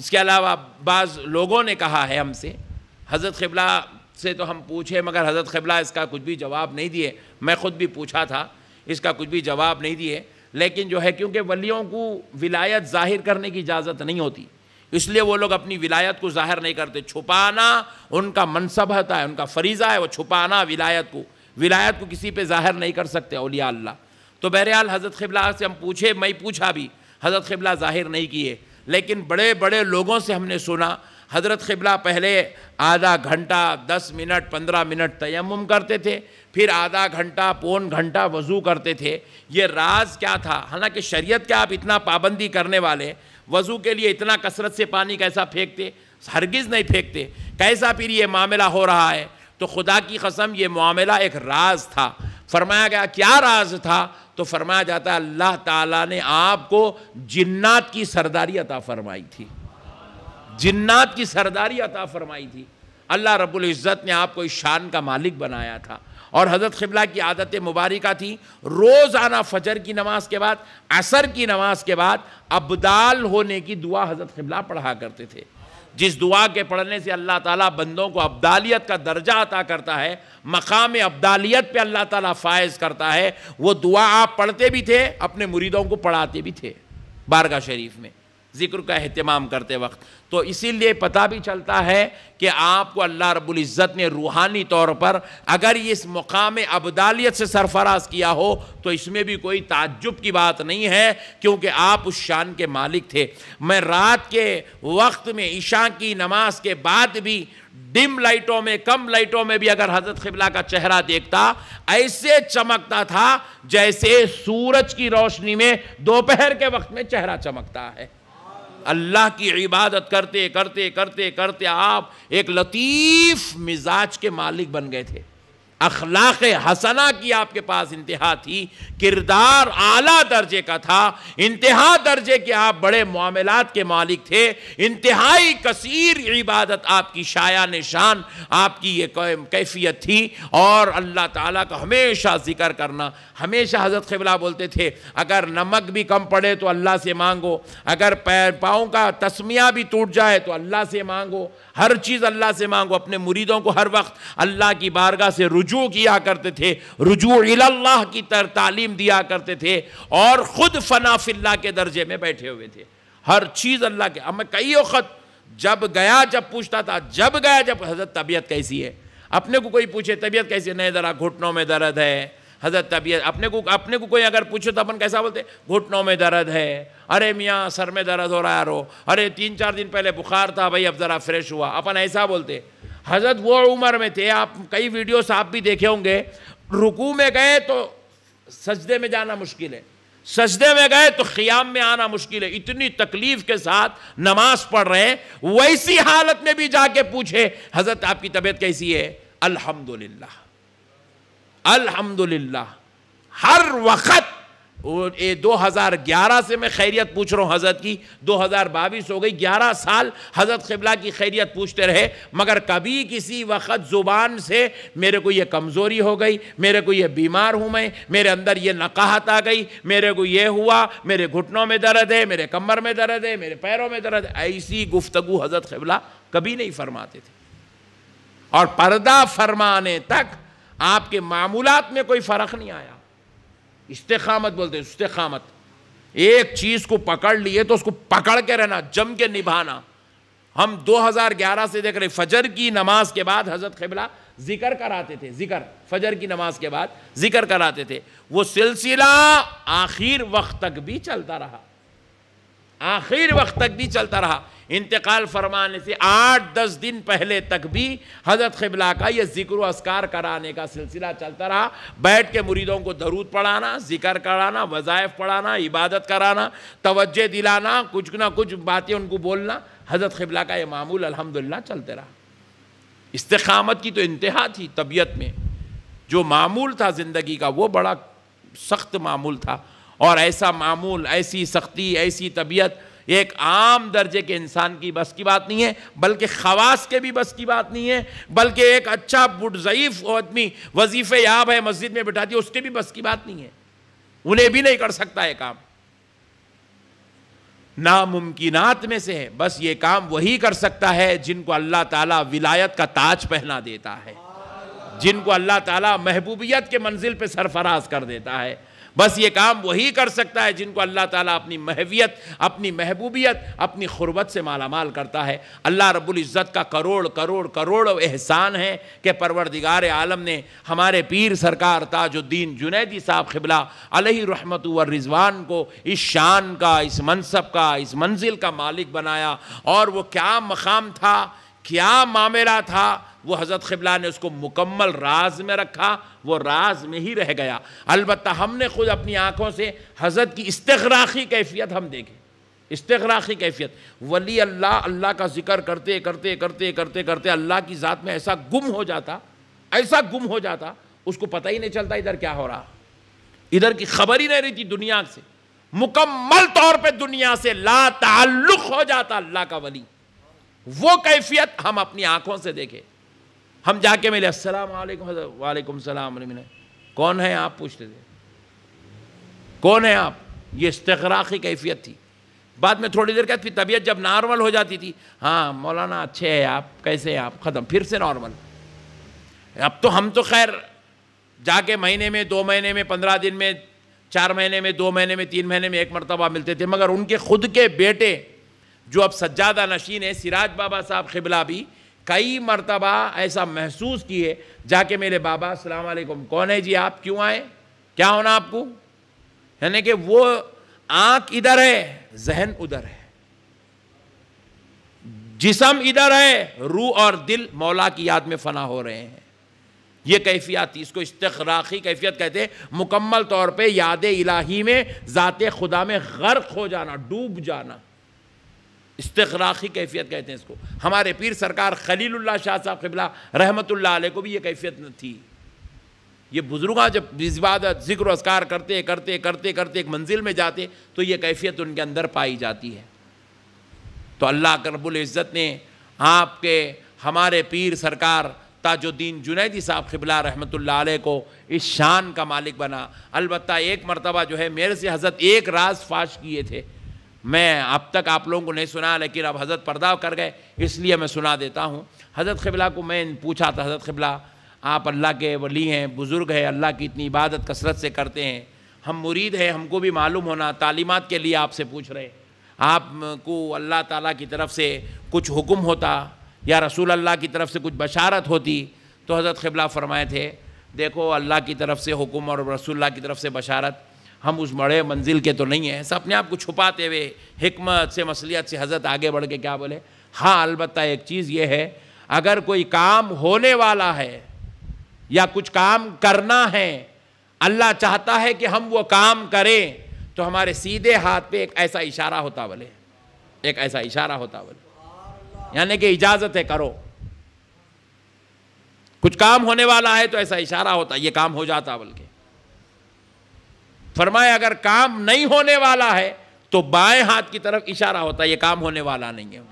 इसके अलावा बाज़ लोगों ने कहा है हमसे हज़रत खिबला से तो हम पूछे मगर हज़रत खिबला इसका कुछ भी जवाब नहीं दिए मैं ख़ुद भी पूछा था इसका कुछ भी जवाब नहीं दिए लेकिन जो है क्योंकि वलियों को विलायत ज़ाहिर करने की इजाज़त नहीं होती इसलिए वो लोग अपनी विलायत को ज़ाहिर नहीं करते छुपाना उनका होता है उनका फरीज़ा है वो छुपाना विलायत को विलायत को किसी पे ज़ाहिर नहीं कर सकते अलिया अल्लाह तो बहरहाल हज़रत खिबला से हम पूछे मैं पूछा भी हज़रत खिबला ज़ाहिर नहीं किए लेकिन बड़े बड़े लोगों से हमने सुना हज़रत खिबला पहले आधा घंटा दस मिनट पंद्रह मिनट तयम करते थे फिर आधा घंटा पौन घंटा वज़ू करते थे ये राज क्या था हालांकि शरीयत क्या आप इतना पाबंदी करने वाले वज़ू के लिए इतना कसरत से पानी कैसा फेंकते हरगिज़ नहीं फेंकते कैसा फिर ये मामला हो रहा है तो खुदा की कसम ये मामला एक राज था फरमाया गया क्या राज था तो फरमाया जाता है अल्लाह ताला ने आपको जिन्नात की सरदारी अता फरमाई थी जिन्नात की सरदारी अता फरमाई थी अल्लाह रब्बुल इज़्ज़त ने आपको इस शान का मालिक बनाया था और हज़रत खिबला की आदत मुबारक थी रोज़ाना फजर की नमाज के बाद असर की नमाज के बाद अब्दाल होने की दुआ हज़रत खिबला पढ़ा करते थे जिस दुआ के पढ़ने से अल्लाह ताला बंदों को अब्दालियत का दर्जा अता करता है मकाम अब्दालियत पे अल्लाह ताला फायज़ करता है वो दुआ आप पढ़ते भी थे अपने मुरीदों को पढ़ाते भी थे बारगा शरीफ में ज़िक्र का अहतमाम करते वक्त तो इसीलिए पता भी चलता है कि आपको अल्लाह रबुल्ज़त ने रूहानी तौर पर अगर इस मुकाम अबदालियत से सरफराज किया हो तो इसमें भी कोई ताज्जुब की बात नहीं है क्योंकि आप उस शान के मालिक थे मैं रात के वक्त में ईशा की नमाज के बाद भी डिम लाइटों में कम लाइटों में भी अगर हजरत खिबला का चेहरा देखता ऐसे चमकता था जैसे सूरज की रोशनी में दोपहर के वक्त में चेहरा चमकता है अल्लाह की इबादत करते करते करते करते आप एक लतीफ़ मिजाज के मालिक बन गए थे अखलाक हसना की आपके पास इंतहा थी किरदार आला दर्जे का था इंतहा दर्जे के आप बड़े मामलात के मालिक थे इंतहाई कसीर इबादत आपकी शाया निशान आपकी ये कैफियत थी और अल्लाह ताला का हमेशा जिक्र करना हमेशा हज़रत खिबला बोलते थे अगर नमक भी कम पड़े तो अल्लाह से मांगो अगर पैर पाओ का तस्मिया भी टूट जाए तो अल्लाह से मांगो हर चीज़ अल्लाह से मांगो अपने मुरीदों को हर वक्त अल्लाह की बारगाह से रुझ रुजू किया करते थे रुजू इल्लाह की तर तालीम दिया करते थे और ख़ुद फ़नाफिल्ला के दर्जे में बैठे हुए थे हर चीज़ अल्लाह के अब मैं कई वक़्त जब गया जब पूछता था जब गया जब हज़रत तबीयत कैसी है अपने को कोई पूछे तबीयत कैसी नहीं ज़रा घुटनों में दर्द है हजरत तबीयत अपने को अपने को कोई अगर पूछे तो अपन कैसा बोलते घुटनों में दर्द है अरे मियाँ सर में दर्द हो रहा है अरे तीन चार दिन पहले बुखार था भाई अब ज़रा फ्रेश हुआ अपन ऐसा बोलते हजरत वो उम्र में थे आप कई वीडियोस आप भी देखे होंगे रुकू में गए तो सजदे में जाना मुश्किल है सजदे में गए तो ख्याम में आना मुश्किल है इतनी तकलीफ़ के साथ नमाज पढ़ रहे हैं वैसी हालत में भी जाके पूछे हज़रत आपकी तबीयत कैसी है अल्हम्दुलिल्लाह अल्हम्दुलिल्लाह हर वक्त ये 2011 से मैं खैरियत पूछ रहा हूँ हज़रत की बाईस हो गई 11 साल हज़रत खिबला की खैरियत पूछते रहे मगर कभी किसी वक्त ज़ुबान से मेरे को ये कमज़ोरी हो गई मेरे को ये बीमार हूँ मैं मेरे अंदर ये नकाहत आ गई मेरे को ये हुआ मेरे घुटनों में दर्द है मेरे कमर में दर्द है मेरे पैरों में दर्द है ऐसी गुफ्तगु हज़रत खिबला कभी नहीं फरमाते थे और पर्दा फरमाने तक आपके मामूलत में कोई फ़र्क नहीं आया इस्तेकामत बोलते हैं इस्तेकामत एक चीज़ को पकड़ लिए तो उसको पकड़ के रहना जम के निभाना हम 2011 से देख रहे फजर की नमाज के बाद हज़रत खिबला जिक्र कराते थे जिक्र फजर की नमाज के बाद जिक्र कराते थे वो सिलसिला आखिर वक्त तक भी चलता रहा आखिर वक्त तक भी चलता रहा इंतकाल फरमाने से आठ दस दिन पहले तक भी हज़रत खिबला का यह जिक्र असकार कराने का सिलसिला चलता रहा बैठ के मुरीदों को दरूद पढ़ाना जिक्र कराना वज़ायफ़ पढ़ाना इबादत कराना तोज्जह दिलाना कुछ ना कुछ बातें उनको बोलना हज़रत खिबला का यह मामूल अलहमदिल्ला चलते रहा इस्तकामत की तो इंतहा थी तबीयत में जो मामूल था ज़िंदगी का वो बड़ा सख्त मामूल था और ऐसा मामूल ऐसी सख्ती ऐसी तबीयत एक आम दर्जे के इंसान की बस की बात नहीं है बल्कि खवास के भी बस की बात नहीं है बल्कि एक अच्छा बुटज़ीफ़ आदमी वजीफ़े याब है मस्जिद में बिठाती है उसके भी बस की बात नहीं है उन्हें भी नहीं कर सकता है काम नामुमकिन में से है बस ये काम वही कर सकता है जिनको अल्लाह ताला विलायत का ताज पहना देता है जिनको अल्लाह ताला महबूबियत के मंजिल पे सरफराज कर देता है बस ये काम वही कर सकता है जिनको अल्लाह ताला अपनी महवियत अपनी महबूबियत अपनी ख़ुरबत से मालामाल करता है अल्लाह रब्ज़त का करोड़ करोड़ करोड़ एहसान है कि परवरदिगार आलम ने हमारे पीर सरकार ताजुद्दीन जुनैदी साहब खिबला अलही रहमत रिजवान को इस शान का इस मनसब का इस मंजिल का मालिक बनाया और वो क्या मकाम था क्या मामला था वो हज़रत खिबला ने उसको मुकम्मल राज में रखा वो राज में ही रह गया अलबत् हमने खुद अपनी आँखों से हज़रत की इस्तराखी कैफियत हम देखें इस्तराखी कैफियत वली अल्लाह अल्लाह का जिक्र करते करते करते करते करते अल्लाह की ज़ात में ऐसा गुम हो जाता ऐसा गुम हो जाता उसको पता ही नहीं चलता इधर क्या हो रहा इधर की खबर ही नहीं रहती दुनिया से मुकम्मल तौर पर दुनिया से ला ताल्लुक़ हो जाता अल्लाह का वली वो कैफियत हम अपनी आंखों से देखें हम जाके मिले अस्सलाम वालेकुम वालेकुम सलाम मिले कौन है आप पूछते थे कौन है आप ये इस्तराक़ी कैफियत थी बाद में थोड़ी देर के फिर तबीयत जब नॉर्मल हो जाती थी हाँ मौलाना अच्छे हैं आप कैसे हैं आप ख़त्म फिर से नॉर्मल अब तो हम तो खैर जाके महीने में दो महीने में पंद्रह दिन में चार महीने में दो महीने में तीन महीने में एक मरतबा मिलते थे मगर उनके खुद के बेटे जो अब सज्जादा नशीन है सिराज बाबा साहब खिबला भी कई मरतबा ऐसा महसूस किए जाके मेरे बाबा अलैक्म कौन है जी आप क्यों आए क्या होना आपको यानी कि वो आंख इधर है जहन उधर है जिसम इधर है रूह और दिल मौला की याद में फना हो रहे हैं ये कैफियत इसको इस्तराखी कैफियत कहते हैं मुकम्मल तौर पे याद इलाही में ज़ात खुदा में गर्क हो जाना डूब जाना इस्तराखी कैफियत कहते हैं इसको हमारे पीर सरकार खलील्ला शाह साहब कबिला रहमत आल को भी ये कैफियत थी ये बुज़ुर्ग जब इबादत जिक्र असकार करते करते करते करते एक मंजिल में जाते तो ये कैफियत उनके अंदर पाई जाती है तो अल्लाह करबुल्ज़त ने आपके हमारे पीर सरकार ताजुद्दीन जुनैदी साहब खिबला रहमत को इस शान का मालिक बना अलबत् एक मरतबा जो है मेरे से हजरत एक राज फाश किए थे मैं अब तक आप लोगों को नहीं सुना लेकिन अब हज़रत पर्दा कर गए इसलिए मैं सुना देता हूँ हज़रत खिबला को मैं पूछा था हज़रत खिबला आप अल्लाह के वली हैं बुज़ुर्ग हैं अल्लाह की इतनी इबादत कसरत से करते हैं हम मुरीद हैं हमको भी मालूम होना तालीमत के लिए आपसे पूछ रहे आपको अल्लाह ताला की तरफ से कुछ हुक्म होता या रसूल अल्लाह की तरफ से कुछ बशारत होती तो हज़रत खिबला फरमाए थे देखो अल्लाह की तरफ से हुक्म और रसूल की तरफ से बशारत हम उस बड़े मंजिल के तो नहीं हैं ऐसा अपने आप को छुपाते हुए हमत से मसलियत से हजरत आगे बढ़ के क्या बोले हाँ अलबत् एक चीज़ ये है अगर कोई काम होने वाला है या कुछ काम करना है अल्लाह चाहता है कि हम वो काम करें तो हमारे सीधे हाथ पे एक ऐसा इशारा होता बोले एक ऐसा इशारा होता बोले यानी कि इजाज़त है करो कुछ काम होने वाला है तो ऐसा इशारा होता ये काम हो जाता बल्कि फरमाया अगर काम नहीं होने वाला है तो बाएं हाथ की तरफ इशारा होता है ये काम होने वाला नहीं है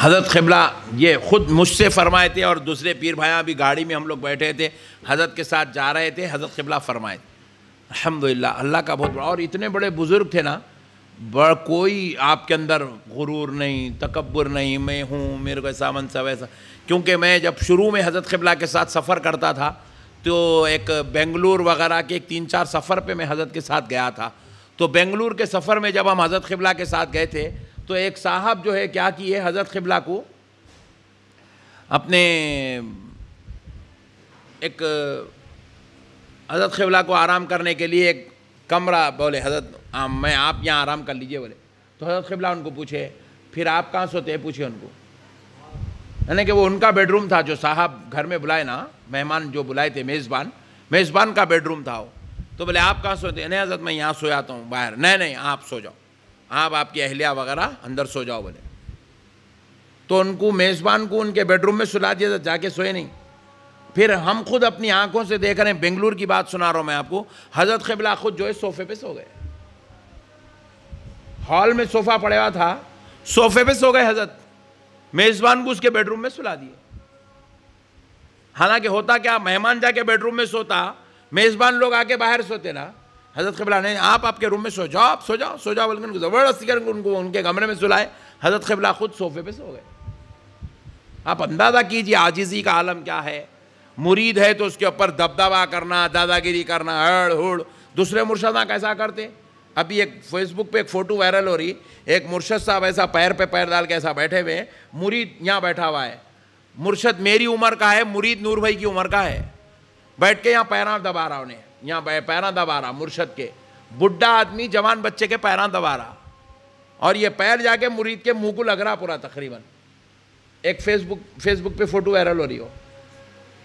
हज़रत खिबला ये ख़ुद मुझसे फरमाए थे और दूसरे पीर भाया भी गाड़ी में हम लोग बैठे थे हज़रत के साथ जा रहे थे हज़रत खिबला फरमाए थे अलहमदिल्ला अल्लाह का बहुत बड़ा और इतने बड़े बुज़ुर्ग थे ना बड़ कोई आपके अंदर गुरूर नहीं तकबर नहीं मैं हूँ मेरे को ऐसा मन सब ऐसा क्योंकि मैं जब शुरू में हज़रत क़िबला के साथ सफ़र करता था तो एक बेंगलुर वगैरह के एक तीन चार सफ़र पे मैं हज़रत के साथ गया था तो बेंगलुर के सफ़र में जब हम हज़रत क़िबला के साथ गए थे तो एक साहब जो है क्या किए हज़रत क़िबला को अपने एक हज़रत खिबला को आराम करने के लिए एक कमरा बोले हज़रत हाँ, मैं आप यहाँ आराम कर लीजिए बोले तो हज़रत खिबला उनको पूछे फिर आप कहाँ सोते हैं पूछे उनको यानी कि वो उनका बेडरूम था जो साहब घर में बुलाए ना मेहमान जो बुलाए थे मेज़बान मेज़बान का बेडरूम था वो तो बोले आप कहाँ सोते हैं नहीं हज़रत मैं यहाँ सो जाता हूँ बाहर नहीं नहीं आप सो जाओ आप आपकी अहलिया वगैरह अंदर सो जाओ बोले तो उनको मेज़बान को उनके बेडरूम में सुला दिया तो जाके सोए नहीं फिर हम खुद अपनी आंखों से देख रहे हैं बेंगलुर की बात सुना रहा हूँ मैं आपको हजरत खबला खुद जो है सोफे पे सो गए हॉल में सोफा पड़े हुआ था सोफे पे सो गए हजरत मेज़बान को उसके बेडरूम में सुला दिए हालांकि होता क्या मेहमान जाके बेडरूम में सोता मेज़बान लोग आके बाहर सोते ना हज़रत खबला ने आप आपके रूम में सो जाओ आप सो जाओ सो जाओ बल्कि उनको ज़बरदस्ती कर उनको उनके कमरे में सुलाए हज़रत खबला खुद सोफे पे सो गए आप अंदाज़ा कीजिए आजिज़ी का आलम क्या है मुरीद है तो उसके ऊपर दबदबा करना दादागिरी करना हड़ हुड़ दूसरे मुर्शदा कैसा करते अभी एक फेसबुक पे एक फ़ोटो वायरल हो रही एक मुर्शद साहब ऐसा पैर पे पैर डाल के ऐसा बैठे हुए हैं मुरीद यहाँ बैठा हुआ है मुर्शद मेरी उम्र का है मुरीद नूर भाई की उम्र का है बैठ के यहाँ पैरा दबा रहा उन्हें यहाँ पैरा दबा रहा मुर्शद के बुढ़ा आदमी जवान बच्चे के पैरा दबा रहा और ये पैर जाके मुरीद के मुंह को लग रहा पूरा तकरीबन एक फेसबुक फेसबुक पे फ़ोटो वायरल हो रही हो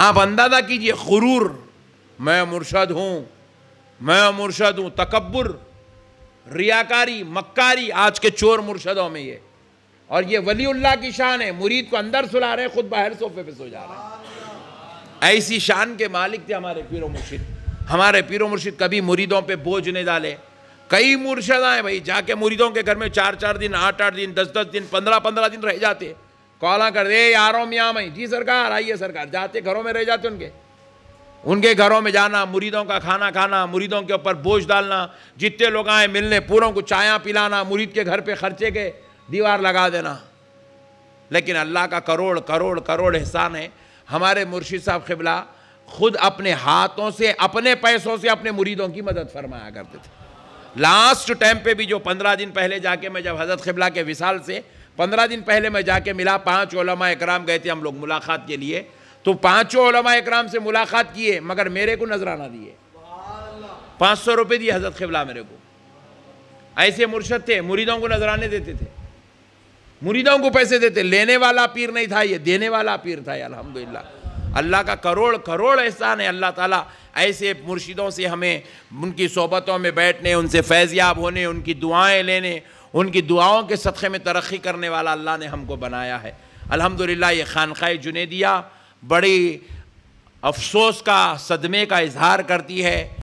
आप अंदाज़ा कीजिए गुरूर मैं मुर्शद हूँ मैं मुर्शद हूँ तकबर रियाकारी मक्कारी आज के चोर मुर्शदों में ये और ये वलीउल्ला की शान है मुरीद को अंदर सुला रहे हैं खुद बाहर सोफे पे सो जा रहे हैं ऐसी शान के मालिक थे हमारे पीरो मुर्शिद हमारे पीरो मुर्शिद कभी मुरीदों पे बोझ नहीं डाले कई मुर्शद आए भाई जाके मुरीदों के घर में चार चार दिन आठ आठ दिन दस दस दिन पंद्रह पंद्रह दिन रह जाते हैं कॉल कर दे यारो मियाँ मई जी सरकार आइए सरकार जाते घरों में रह जाते उनके उनके घरों में जाना मुरीदों का खाना खाना मुरीदों के ऊपर बोझ डालना जितने लोग आए मिलने पूरों को चाया पिलाना मुरीद के घर पे खर्चे के दीवार लगा देना लेकिन अल्लाह का करोड़ करोड़ करोड़ एहसान है हमारे मुर्शिद साहब खिबला खुद अपने हाथों से अपने पैसों से अपने मुरीदों की मदद फरमाया करते थे लास्ट टाइम पे भी जो पंद्रह दिन पहले जाके मैं जब हजरत खिबला के विशाल से पंद्रह दिन पहले मैं जाके मिला पाँच ओलमा इकराम गए थे हम लोग मुलाकात के लिए तो पाँचों ओलमा इकराम से मुलाकात किए मगर मेरे को नजराना दिए पाँच सौ रुपये दिए हजरत खिबला मेरे को ऐसे मुर्शद थे मुरीदों को नजराने देते थे मुरीदों को पैसे देते लेने वाला पीर नहीं था ये देने वाला पीर था अलहमदिल्ला अल्लाह का करोड़ करोड़ एहसान है अल्लाह ताला ऐसे मुर्शिदों से हमें उनकी सोबतों में बैठने उनसे फैज़ याब होने उनकी दुआएं लेने उनकी दुआओं के सदक़े में तरक्की करने वाला अल्लाह ने हमको बनाया है अल्हम्दुलिल्लाह ये खानख़ा जुनेदिया बड़ी अफसोस का सदमे का इजहार करती है